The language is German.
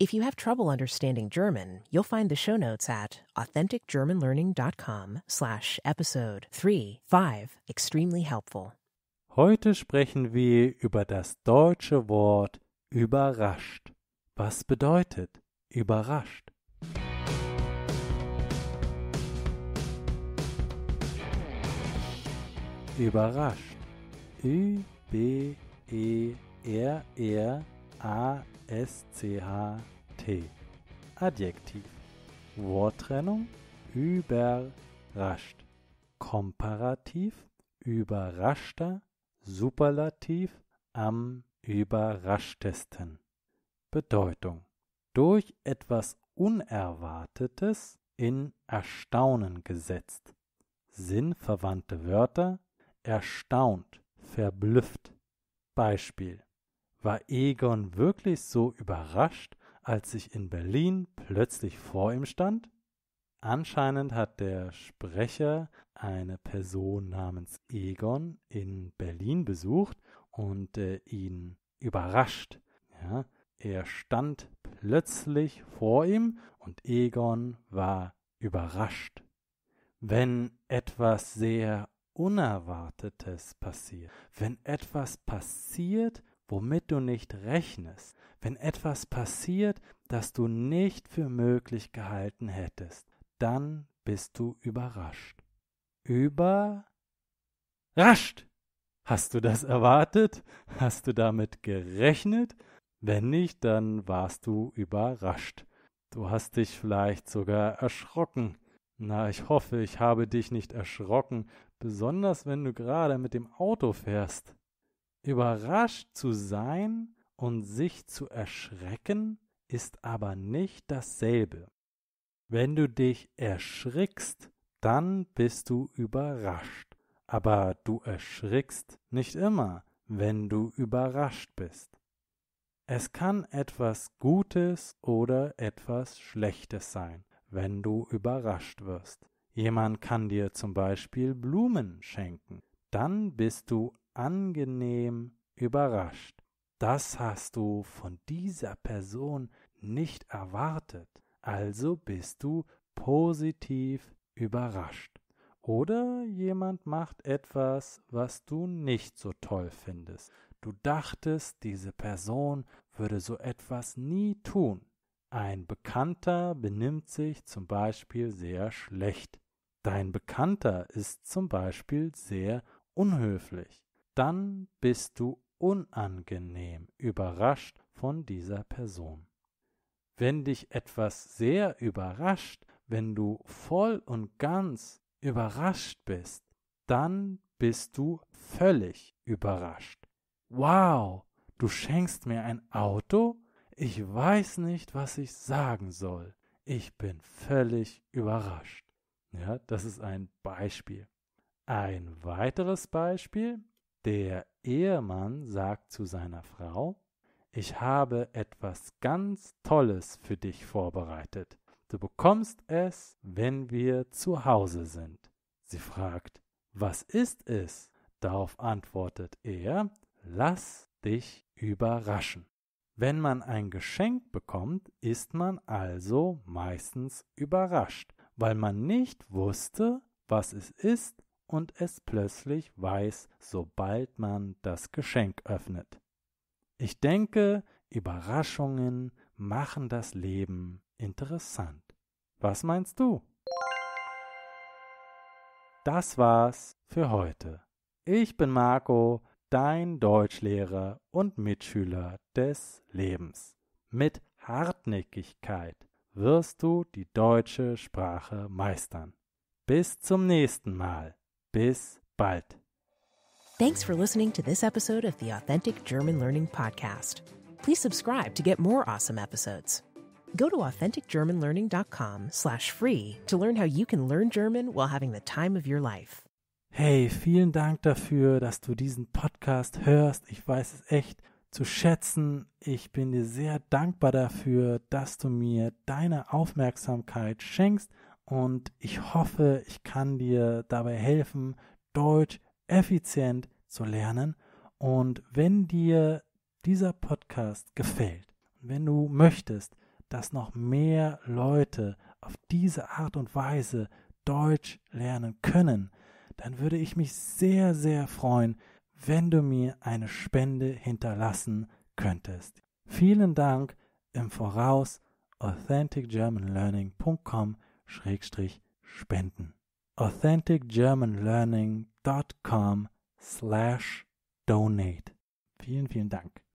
If you have trouble understanding German, you'll find the show notes at authenticgermanlearning.com slash episode 35 extremely helpful. Heute sprechen wir über das deutsche Wort überrascht. Was bedeutet überrascht? Überrascht. Ü-B-E-R-R-A-S-C-H S-C-H-T. Adjektiv. Worttrennung überrascht. Komparativ überraschter. Superlativ am überraschtesten. Bedeutung. Durch etwas Unerwartetes in Erstaunen gesetzt. Sinnverwandte Wörter erstaunt, verblüfft. Beispiel war Egon wirklich so überrascht, als ich in Berlin plötzlich vor ihm stand? Anscheinend hat der Sprecher eine Person namens Egon in Berlin besucht und äh, ihn überrascht. Ja? Er stand plötzlich vor ihm und Egon war überrascht. Wenn etwas sehr Unerwartetes passiert, wenn etwas passiert, womit du nicht rechnest, wenn etwas passiert, das du nicht für möglich gehalten hättest, dann bist du überrascht. Überrascht! Hast du das erwartet? Hast du damit gerechnet? Wenn nicht, dann warst du überrascht. Du hast dich vielleicht sogar erschrocken. Na, ich hoffe, ich habe dich nicht erschrocken, besonders wenn du gerade mit dem Auto fährst. Überrascht zu sein und sich zu erschrecken ist aber nicht dasselbe. Wenn du dich erschrickst, dann bist du überrascht. Aber du erschrickst nicht immer, wenn du überrascht bist. Es kann etwas Gutes oder etwas Schlechtes sein, wenn du überrascht wirst. Jemand kann dir zum Beispiel Blumen schenken dann bist du angenehm überrascht. Das hast du von dieser Person nicht erwartet, also bist du positiv überrascht. Oder jemand macht etwas, was du nicht so toll findest. Du dachtest, diese Person würde so etwas nie tun. Ein Bekannter benimmt sich zum Beispiel sehr schlecht. Dein Bekannter ist zum Beispiel sehr unhöflich, dann bist du unangenehm überrascht von dieser Person. Wenn dich etwas sehr überrascht, wenn du voll und ganz überrascht bist, dann bist du völlig überrascht. Wow, du schenkst mir ein Auto? Ich weiß nicht, was ich sagen soll. Ich bin völlig überrascht. Ja, das ist ein Beispiel. Ein weiteres Beispiel. Der Ehemann sagt zu seiner Frau, ich habe etwas ganz Tolles für dich vorbereitet. Du bekommst es, wenn wir zu Hause sind. Sie fragt, was ist es? Darauf antwortet er, lass dich überraschen. Wenn man ein Geschenk bekommt, ist man also meistens überrascht, weil man nicht wusste, was es ist und es plötzlich weiß, sobald man das Geschenk öffnet. Ich denke, Überraschungen machen das Leben interessant. Was meinst du? Das war's für heute. Ich bin Marco, dein Deutschlehrer und Mitschüler des Lebens. Mit Hartnäckigkeit wirst du die deutsche Sprache meistern. Bis zum nächsten Mal. Bis bald. Thanks for listening to this episode of the Authentic German Learning Podcast. Please subscribe to get more awesome episodes. Go to authenticgermanlearning.com slash free to learn how you can learn German while having the time of your life. Hey, vielen Dank dafür, dass du diesen Podcast hörst. Ich weiß es echt zu schätzen. Ich bin dir sehr dankbar dafür, dass du mir deine Aufmerksamkeit schenkst. Und ich hoffe, ich kann dir dabei helfen, Deutsch effizient zu lernen. Und wenn dir dieser Podcast gefällt, wenn du möchtest, dass noch mehr Leute auf diese Art und Weise Deutsch lernen können, dann würde ich mich sehr, sehr freuen, wenn du mir eine Spende hinterlassen könntest. Vielen Dank im Voraus authenticgermanlearning.com schrägstrich spenden. authenticgermanlearning.com slash donate. Vielen, vielen Dank.